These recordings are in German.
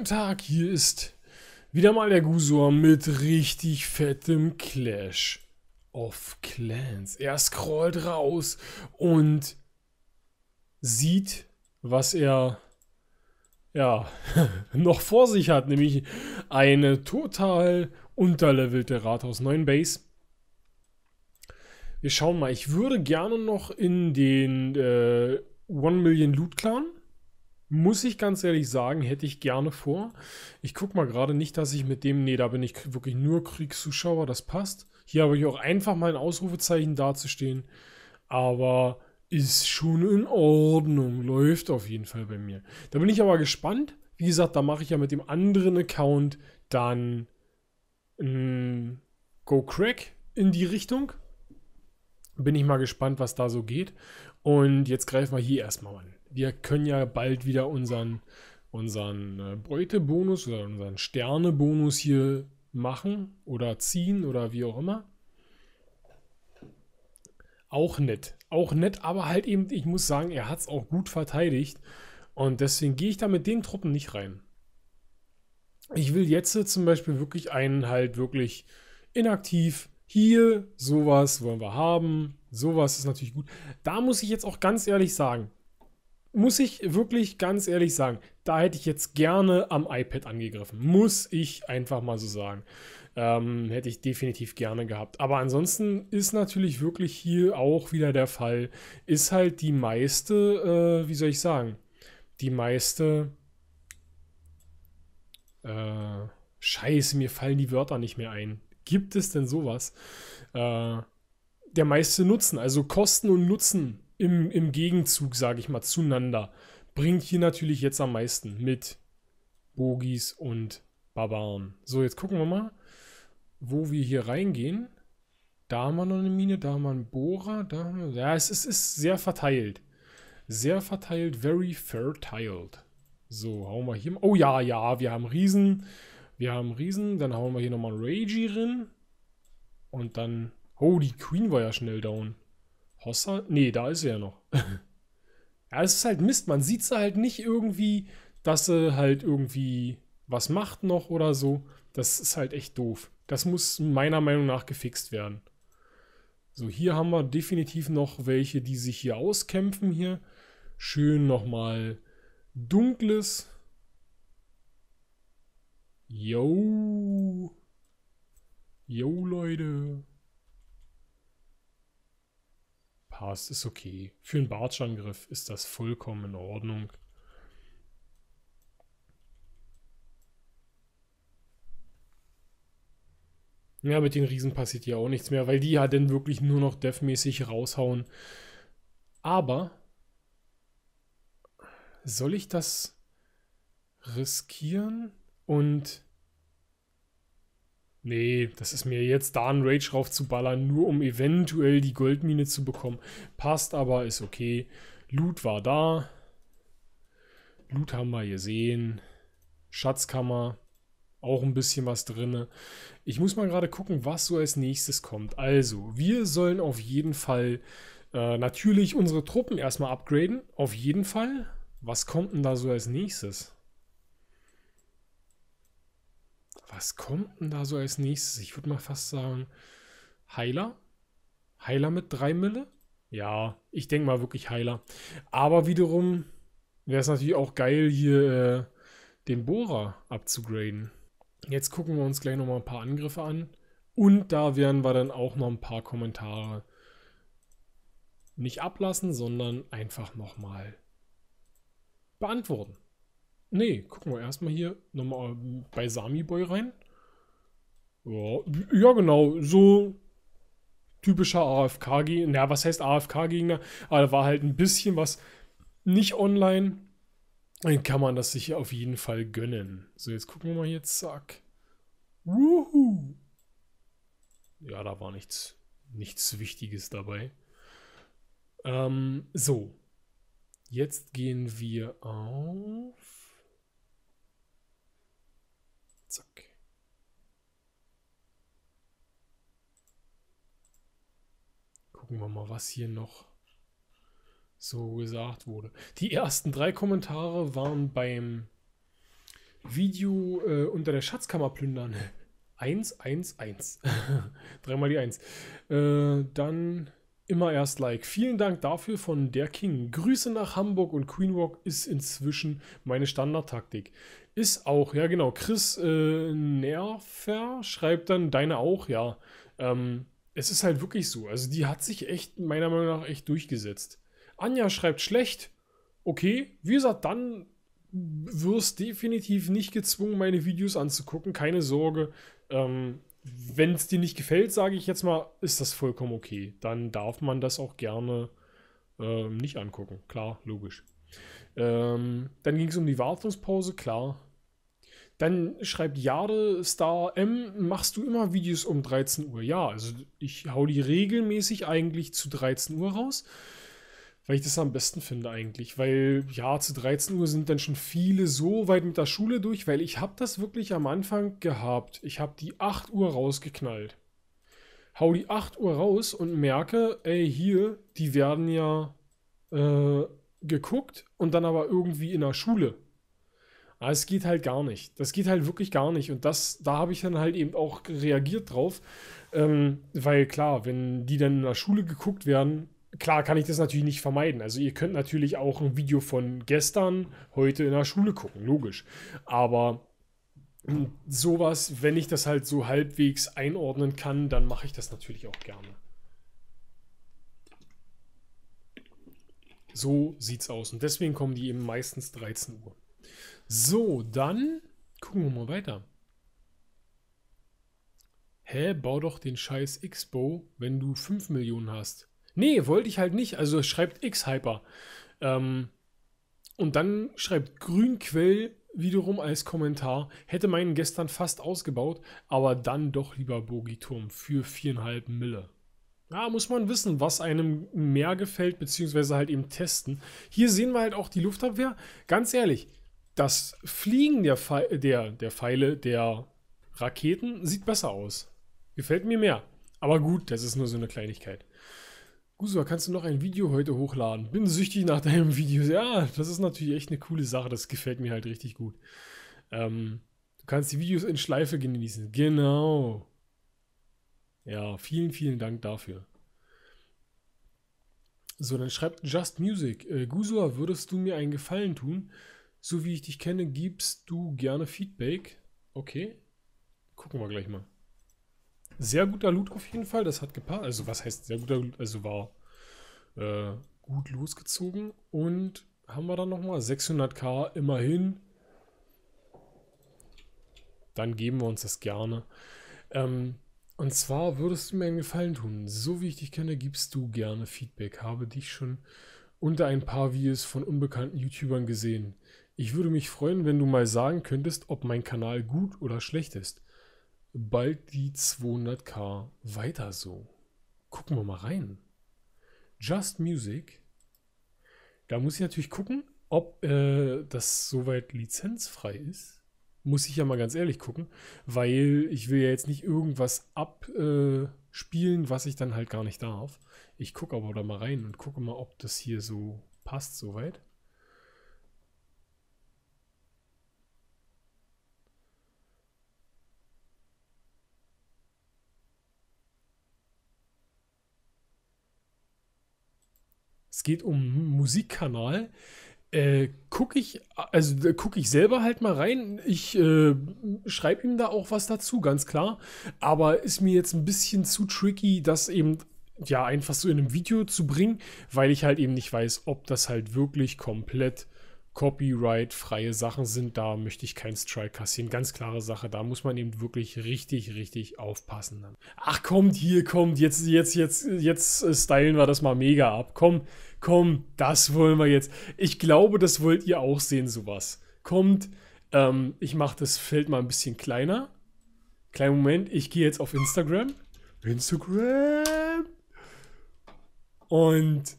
guten Tag, hier ist wieder mal der Gusor mit richtig fettem Clash of Clans. Er scrollt raus und sieht, was er ja noch vor sich hat, nämlich eine total unterlevelte Rathaus 9 Base. Wir schauen mal, ich würde gerne noch in den äh, One Million Loot Clan muss ich ganz ehrlich sagen, hätte ich gerne vor. Ich gucke mal gerade nicht, dass ich mit dem, nee, da bin ich wirklich nur Kriegszuschauer, das passt. Hier habe ich auch einfach mal ein Ausrufezeichen dazustehen. Aber ist schon in Ordnung, läuft auf jeden Fall bei mir. Da bin ich aber gespannt. Wie gesagt, da mache ich ja mit dem anderen Account dann ein mm, Go Crack in die Richtung. Bin ich mal gespannt, was da so geht. Und jetzt greifen wir hier erstmal an wir können ja bald wieder unseren, unseren äh, Beutebonus oder unseren Sternebonus hier machen oder ziehen oder wie auch immer. Auch nett. Auch nett, aber halt eben, ich muss sagen, er hat es auch gut verteidigt. Und deswegen gehe ich da mit den Truppen nicht rein. Ich will jetzt zum Beispiel wirklich einen halt wirklich inaktiv. Hier, sowas wollen wir haben. Sowas ist natürlich gut. Da muss ich jetzt auch ganz ehrlich sagen, muss ich wirklich ganz ehrlich sagen, da hätte ich jetzt gerne am iPad angegriffen. Muss ich einfach mal so sagen. Ähm, hätte ich definitiv gerne gehabt. Aber ansonsten ist natürlich wirklich hier auch wieder der Fall, ist halt die meiste, äh, wie soll ich sagen, die meiste... Äh, Scheiße, mir fallen die Wörter nicht mehr ein. Gibt es denn sowas? Äh, der meiste Nutzen, also Kosten und Nutzen im, im Gegenzug, sage ich mal, zueinander, bringt hier natürlich jetzt am meisten mit Bogis und Barbaren. So, jetzt gucken wir mal, wo wir hier reingehen. Da haben wir noch eine Mine, da haben wir einen Bohrer, da haben wir... Ja, es ist, ist sehr verteilt. Sehr verteilt, very fertiled. So, hauen wir hier... Oh ja, ja, wir haben Riesen. Wir haben Riesen, dann hauen wir hier nochmal Ragey drin. Und dann... Oh, die Queen war ja schnell down. Hossa? Nee, da ist sie ja noch. ja, es ist halt Mist. Man sieht sie halt nicht irgendwie, dass sie halt irgendwie was macht noch oder so. Das ist halt echt doof. Das muss meiner Meinung nach gefixt werden. So, hier haben wir definitiv noch welche, die sich hier auskämpfen hier. Schön nochmal dunkles. Yo. Yo, Leute. ja, ist okay. Für einen Bartschangriff ist das vollkommen in Ordnung. Ja, mit den Riesen passiert ja auch nichts mehr, weil die ja dann wirklich nur noch defmäßig raushauen. Aber soll ich das riskieren und Nee, das ist mir jetzt da einen Rage raufzuballern, nur um eventuell die Goldmine zu bekommen. Passt aber, ist okay. Loot war da. Loot haben wir gesehen. Schatzkammer. Auch ein bisschen was drin. Ich muss mal gerade gucken, was so als nächstes kommt. Also, wir sollen auf jeden Fall äh, natürlich unsere Truppen erstmal upgraden. Auf jeden Fall. Was kommt denn da so als nächstes? Was kommt denn da so als nächstes? Ich würde mal fast sagen, Heiler? Heiler mit 3 Mille? Ja, ich denke mal wirklich Heiler. Aber wiederum wäre es natürlich auch geil, hier äh, den Bohrer abzugraden. Jetzt gucken wir uns gleich nochmal ein paar Angriffe an. Und da werden wir dann auch noch ein paar Kommentare nicht ablassen, sondern einfach nochmal beantworten. Nee, gucken wir erstmal hier nochmal bei Sami Boy rein. Ja, ja genau, so typischer AFK-Gegner. Ja, was heißt AFK-Gegner? Aber ah, da war halt ein bisschen was nicht online. Dann kann man das sich auf jeden Fall gönnen. So, jetzt gucken wir mal hier, zack. Wuhu! Ja, da war nichts, nichts Wichtiges dabei. Ähm, so. Jetzt gehen wir auf Zack. Gucken wir mal, was hier noch so gesagt wurde. Die ersten drei Kommentare waren beim Video äh, unter der Schatzkammer plündern. 1, 1, 1. Dreimal die 1. Äh, dann immer erst Like. Vielen Dank dafür von der King. Grüße nach Hamburg und Queen Walk ist inzwischen meine Standardtaktik. Ist auch, ja genau. Chris äh, Nerver schreibt dann deine auch, ja. Ähm, es ist halt wirklich so. Also die hat sich echt, meiner Meinung nach, echt durchgesetzt. Anja schreibt schlecht. Okay, wie gesagt, dann wirst definitiv nicht gezwungen, meine Videos anzugucken. Keine Sorge. Ähm, wenn es dir nicht gefällt, sage ich jetzt mal, ist das vollkommen okay. Dann darf man das auch gerne äh, nicht angucken. Klar, logisch. Ähm, dann ging es um die Wartungspause, klar. Dann schreibt Jade Star M, machst du immer Videos um 13 Uhr? Ja, also ich hau die regelmäßig eigentlich zu 13 Uhr raus weil ich das am besten finde eigentlich, weil ja, zu 13 Uhr sind dann schon viele so weit mit der Schule durch, weil ich habe das wirklich am Anfang gehabt. Ich habe die 8 Uhr rausgeknallt. Hau die 8 Uhr raus und merke, ey, hier, die werden ja äh, geguckt und dann aber irgendwie in der Schule. Aber es geht halt gar nicht. Das geht halt wirklich gar nicht. Und das, da habe ich dann halt eben auch reagiert drauf. Ähm, weil klar, wenn die dann in der Schule geguckt werden, klar kann ich das natürlich nicht vermeiden. Also ihr könnt natürlich auch ein Video von gestern, heute in der Schule gucken, logisch. Aber sowas, wenn ich das halt so halbwegs einordnen kann, dann mache ich das natürlich auch gerne. So sieht's aus. Und deswegen kommen die eben meistens 13 Uhr. So, dann gucken wir mal weiter. Hä, bau doch den scheiß Expo, wenn du 5 Millionen hast. Nee, wollte ich halt nicht. Also schreibt X-Hyper. Ähm, und dann schreibt Grünquell wiederum als Kommentar, hätte meinen gestern fast ausgebaut, aber dann doch lieber Bogiturm für viereinhalb Mille. Da muss man wissen, was einem mehr gefällt, beziehungsweise halt eben testen. Hier sehen wir halt auch die Luftabwehr. Ganz ehrlich, das Fliegen der, Pfe der, der Pfeile, der Raketen sieht besser aus. Gefällt mir mehr. Aber gut, das ist nur so eine Kleinigkeit. Gusua, kannst du noch ein Video heute hochladen? Bin süchtig nach deinem Video. Ja, das ist natürlich echt eine coole Sache. Das gefällt mir halt richtig gut. Ähm, du kannst die Videos in Schleife genießen. Genau. Ja, vielen, vielen Dank dafür. So, dann schreibt Just Music. Äh, Gusua, würdest du mir einen Gefallen tun? So wie ich dich kenne, gibst du gerne Feedback. Okay. Gucken wir gleich mal. Sehr guter Loot auf jeden Fall, das hat gepasst. Also was heißt sehr guter Loot? Also war äh, gut losgezogen. Und haben wir dann nochmal 600k immerhin. Dann geben wir uns das gerne. Ähm, und zwar würdest du mir einen Gefallen tun. So wie ich dich kenne, gibst du gerne Feedback. Habe dich schon unter ein paar Videos von unbekannten YouTubern gesehen. Ich würde mich freuen, wenn du mal sagen könntest, ob mein Kanal gut oder schlecht ist bald die 200k weiter so. Gucken wir mal rein. Just Music. Da muss ich natürlich gucken, ob äh, das soweit lizenzfrei ist. Muss ich ja mal ganz ehrlich gucken, weil ich will ja jetzt nicht irgendwas abspielen, äh, was ich dann halt gar nicht darf. Ich gucke aber da mal rein und gucke mal, ob das hier so passt soweit. es geht um Musikkanal, äh, gucke ich, also äh, gucke ich selber halt mal rein. Ich äh, schreibe ihm da auch was dazu, ganz klar. Aber ist mir jetzt ein bisschen zu tricky, das eben ja einfach so in einem Video zu bringen, weil ich halt eben nicht weiß, ob das halt wirklich komplett copyright-freie Sachen sind, da möchte ich keinen Strike kassieren. Ganz klare Sache, da muss man eben wirklich richtig, richtig aufpassen. Ach, kommt hier, kommt, jetzt, jetzt, jetzt, jetzt äh, stylen wir das mal mega ab. Komm, komm, das wollen wir jetzt. Ich glaube, das wollt ihr auch sehen, sowas. Kommt, ähm, ich mache das Feld mal ein bisschen kleiner. Kleinen Moment, ich gehe jetzt auf Instagram. Instagram. Und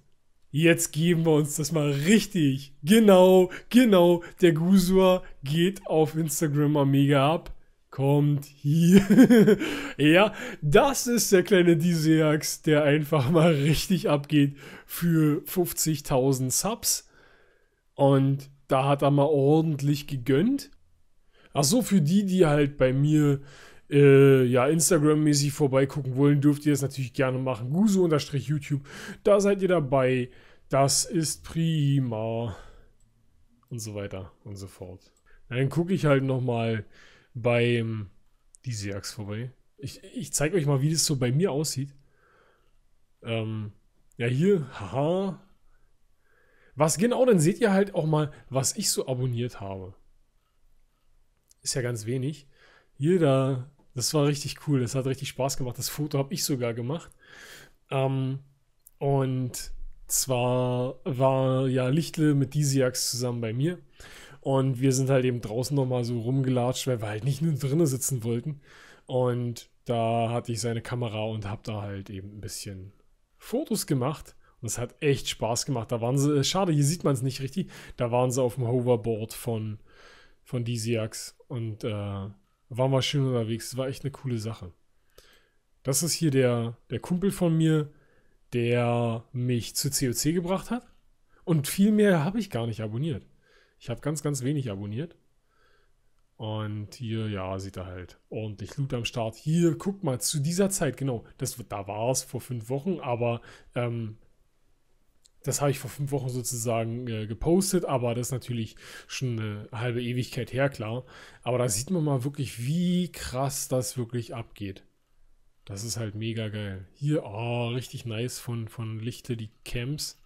Jetzt geben wir uns das mal richtig. Genau, genau. Der Gusua geht auf Instagram mal mega ab. Kommt hier. ja, das ist der kleine Diseax, der einfach mal richtig abgeht für 50.000 Subs. Und da hat er mal ordentlich gegönnt. Achso, für die, die halt bei mir äh, ja, Instagram-mäßig vorbeigucken wollen, dürft ihr das natürlich gerne machen. Guso-YouTube, da seid ihr dabei. Das ist prima. Und so weiter und so fort. dann gucke ich halt nochmal beim Diseax vorbei. Ich, ich zeige euch mal, wie das so bei mir aussieht. Ähm, ja, hier, haha. Was genau, dann seht ihr halt auch mal, was ich so abonniert habe. Ist ja ganz wenig. Hier, da das war richtig cool. Das hat richtig Spaß gemacht. Das Foto habe ich sogar gemacht. Ähm, und zwar war ja Lichtle mit Disiax zusammen bei mir. Und wir sind halt eben draußen nochmal so rumgelatscht, weil wir halt nicht nur drinnen sitzen wollten. Und da hatte ich seine Kamera und habe da halt eben ein bisschen Fotos gemacht. Und es hat echt Spaß gemacht. Da waren sie, äh, schade, hier sieht man es nicht richtig. Da waren sie auf dem Hoverboard von, von Disiax und äh, waren wir schön unterwegs. Das war echt eine coole Sache. Das ist hier der, der Kumpel von mir, der mich zu COC gebracht hat. Und viel mehr habe ich gar nicht abonniert. Ich habe ganz, ganz wenig abonniert. Und hier, ja, sieht er halt ordentlich Loot am Start. Hier, guck mal, zu dieser Zeit, genau, das, da war es vor fünf Wochen, aber ähm, das habe ich vor fünf Wochen sozusagen äh, gepostet, aber das ist natürlich schon eine halbe Ewigkeit her, klar. Aber da sieht man mal wirklich, wie krass das wirklich abgeht. Das ist halt mega geil. Hier, oh, richtig nice von, von Lichte, die Camps.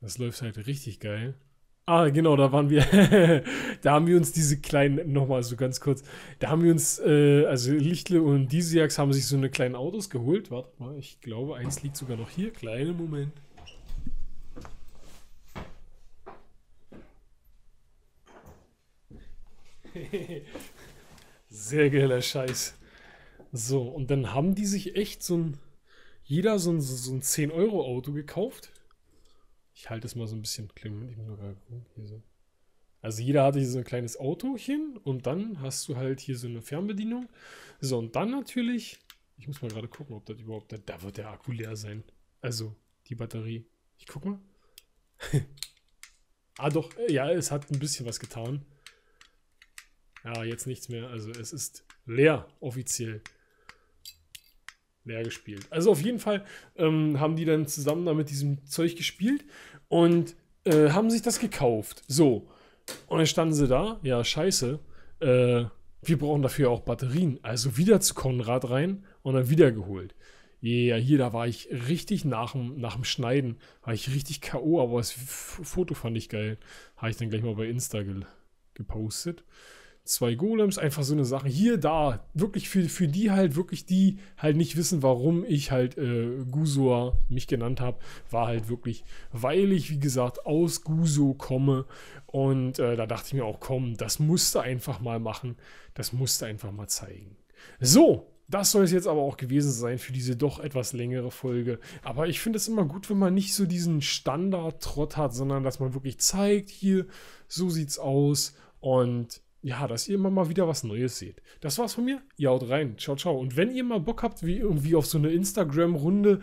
Das läuft halt richtig geil. Ah, genau, da waren wir. da haben wir uns diese kleinen, nochmal so ganz kurz, da haben wir uns, äh, also Lichtle und Disiax haben sich so eine kleinen Autos geholt. Warte mal, ich glaube, eins liegt sogar noch hier. Kleine Moment. Sehr geiler Scheiß. So, und dann haben die sich echt so ein, jeder so ein, so ein 10-Euro-Auto gekauft. Ich halte es mal so ein bisschen klein. Also jeder hatte hier so ein kleines Autochen und dann hast du halt hier so eine Fernbedienung. So, und dann natürlich, ich muss mal gerade gucken, ob das überhaupt, da, da wird der Akku leer sein. Also, die Batterie. Ich guck mal. ah doch, ja, es hat ein bisschen was getan. Ja, jetzt nichts mehr. Also es ist leer, offiziell. Leer gespielt. Also auf jeden Fall ähm, haben die dann zusammen da mit diesem Zeug gespielt und äh, haben sich das gekauft. So. Und dann standen sie da. Ja, scheiße. Äh, wir brauchen dafür auch Batterien. Also wieder zu Konrad rein und dann wieder geholt. Ja, yeah, hier, da war ich richtig nach dem, nach dem Schneiden, war ich richtig K.O., aber das Foto fand ich geil. Habe ich dann gleich mal bei Insta ge gepostet zwei Golems, einfach so eine Sache. Hier, da, wirklich für, für die halt, wirklich die halt nicht wissen, warum ich halt äh, Gusor mich genannt habe, war halt wirklich, weil ich, wie gesagt, aus Guso komme. Und äh, da dachte ich mir auch, komm, das musste einfach mal machen, das musste einfach mal zeigen. So, das soll es jetzt aber auch gewesen sein für diese doch etwas längere Folge. Aber ich finde es immer gut, wenn man nicht so diesen Standard-Trott hat, sondern dass man wirklich zeigt, hier, so sieht's aus. Und ja, dass ihr immer mal wieder was Neues seht. Das war's von mir. Ja, haut rein. Ciao, ciao. Und wenn ihr mal Bock habt, wie irgendwie auf so eine Instagram-Runde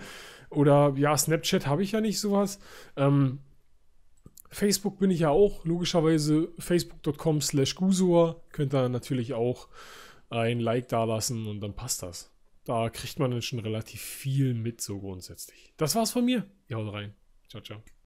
oder ja, Snapchat habe ich ja nicht sowas. Ähm, Facebook bin ich ja auch, logischerweise facebook.com slash gusua. Könnt ihr natürlich auch ein Like dalassen und dann passt das. Da kriegt man dann schon relativ viel mit, so grundsätzlich. Das war's von mir. Ja, haut rein. Ciao, ciao.